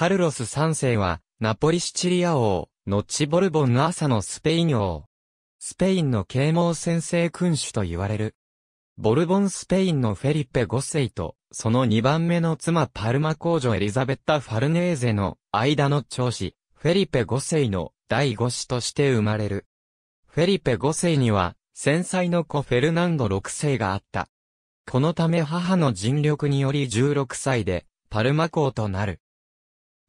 カルロス3世は、ナポリシチリア王、ノッチボルボン朝のスペイン王。スペインの啓蒙先生君主と言われる。ボルボンスペインのフェリッペ5世と、その2番目の妻パルマ公女エリザベッタ・ファルネーゼの間の長子、フェリペ5世の第5子として生まれる。フェリペ5世には、繊細の子フェルナンド6世があった。このため母の尽力により16歳で、パルマ公となる。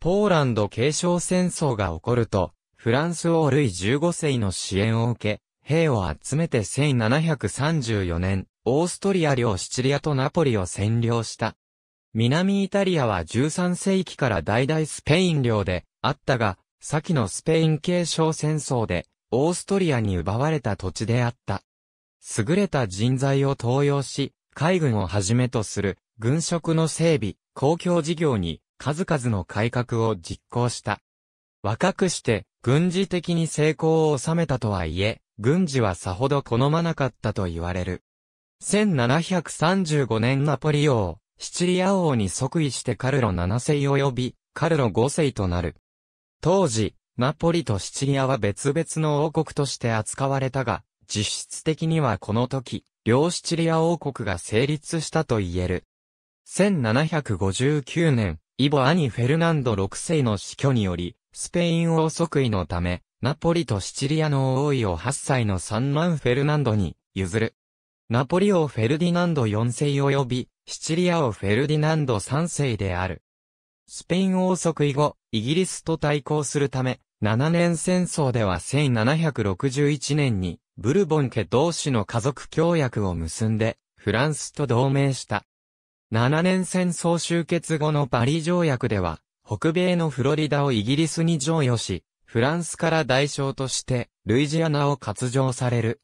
ポーランド継承戦争が起こると、フランス王ルイ15世の支援を受け、兵を集めて1734年、オーストリア領シチリアとナポリを占領した。南イタリアは13世紀から代々スペイン領であったが、先のスペイン継承戦争で、オーストリアに奪われた土地であった。優れた人材を登用し、海軍をはじめとする軍職の整備、公共事業に数々の改革を実行した。若くして軍事的に成功を収めたとはいえ、軍事はさほど好まなかったと言われる。1735年ナポリ王、シチリア王に即位してカルロ7世及び、カルロ5世となる。当時、ナポリとシチリアは別々の王国として扱われたが、実質的にはこの時、両シチリア王国が成立したと言える。1759年、イボ兄フェルナンド6世の死去により、スペイン王即位のため、ナポリとシチリアの王位を8歳の三男フェルナンドに譲る。ナポリをフェルディナンド4世及び、シチリアをフェルディナンド3世である。スペイン王即位後、イギリスと対抗するため、7年戦争では1761年に、ブルボン家同士の家族協約を結んで、フランスと同盟した。7年戦争終結後のパリ条約では、北米のフロリダをイギリスに譲与し、フランスから代償として、ルイジアナを割譲される。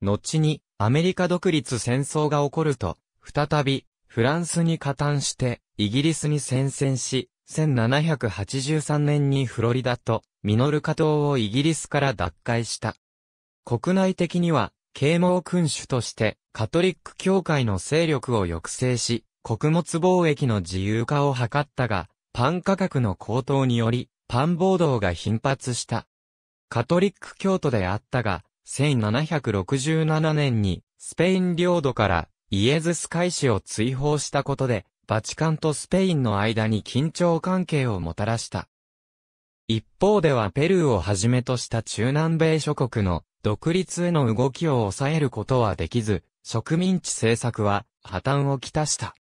後に、アメリカ独立戦争が起こると、再び、フランスに加担して、イギリスに宣戦し、1783年にフロリダと、ミノルカ島をイギリスから奪回した。国内的には、啓蒙君主として、カトリック教会の勢力を抑制し、穀物貿易の自由化を図ったが、パン価格の高騰により、パン暴動が頻発した。カトリック教徒であったが、1767年にスペイン領土からイエズス海士を追放したことで、バチカンとスペインの間に緊張関係をもたらした。一方ではペルーをはじめとした中南米諸国の独立への動きを抑えることはできず、植民地政策は破綻をきたした。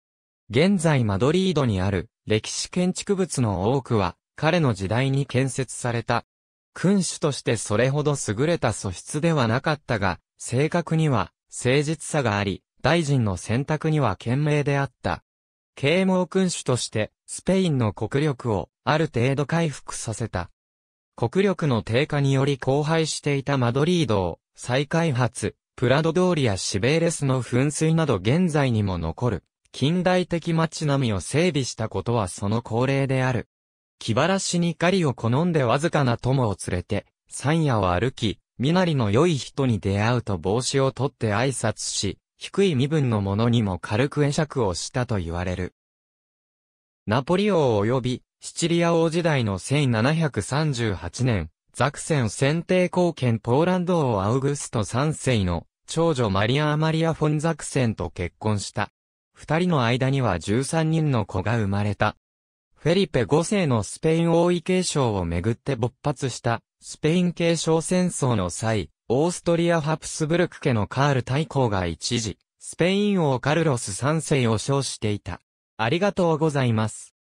現在マドリードにある歴史建築物の多くは彼の時代に建設された。君主としてそれほど優れた素質ではなかったが、性格には誠実さがあり、大臣の選択には賢明であった。啓蒙君主としてスペインの国力をある程度回復させた。国力の低下により荒廃していたマドリードを再開発、プラド通りやシベーレスの噴水など現在にも残る近代的街並みを整備したことはその恒例である。気晴らしに狩りを好んでわずかな友を連れて、山野を歩き、身なりの良い人に出会うと帽子を取って挨拶し、低い身分の者にも軽く会釈をしたと言われる。ナポリ王及び、シチリア王時代の1738年、ザクセン選定貢献ポーランド王アウグスト3世の長女マリア・アマリア・フォン・ザクセンと結婚した。二人の間には13人の子が生まれた。フェリペ5世のスペイン王位継承をめぐって勃発したスペイン継承戦争の際、オーストリア・ハプスブルク家のカール大公が一時、スペイン王カルロス3世を称していた。ありがとうございます。